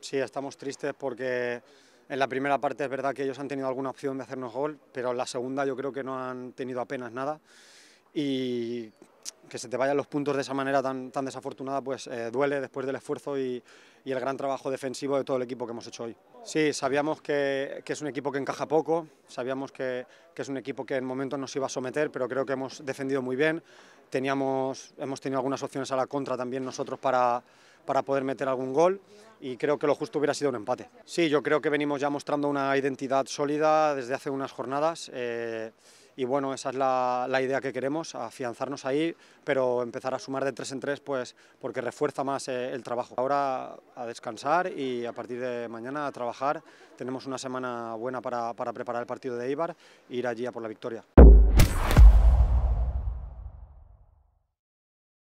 Sí, estamos tristes porque en la primera parte es verdad que ellos han tenido alguna opción de hacernos gol, pero en la segunda yo creo que no han tenido apenas nada y que se te vayan los puntos de esa manera tan, tan desafortunada pues eh, duele después del esfuerzo y, el gran trabajo defensivo de todo el equipo que hemos hecho hoy. Sí, sabíamos que, es un equipo que encaja poco, sabíamos que, que, es un equipo que en momentos nos iba a someter, pero creo que hemos defendido muy bien, Teníamos, hemos tenido algunas opciones a la contra también nosotros para para poder meter algún gol y creo que lo justo hubiera sido un empate. Sí, yo creo que venimos ya mostrando una identidad sólida desde hace unas jornadas eh, y bueno, esa es la, idea que queremos, afianzarnos ahí, pero empezar a sumar de tres en tres pues, porque refuerza más eh, el trabajo. Ahora a descansar y a partir de mañana a trabajar. Tenemos una semana buena para, preparar el partido de Ibar e ir allí a por la victoria.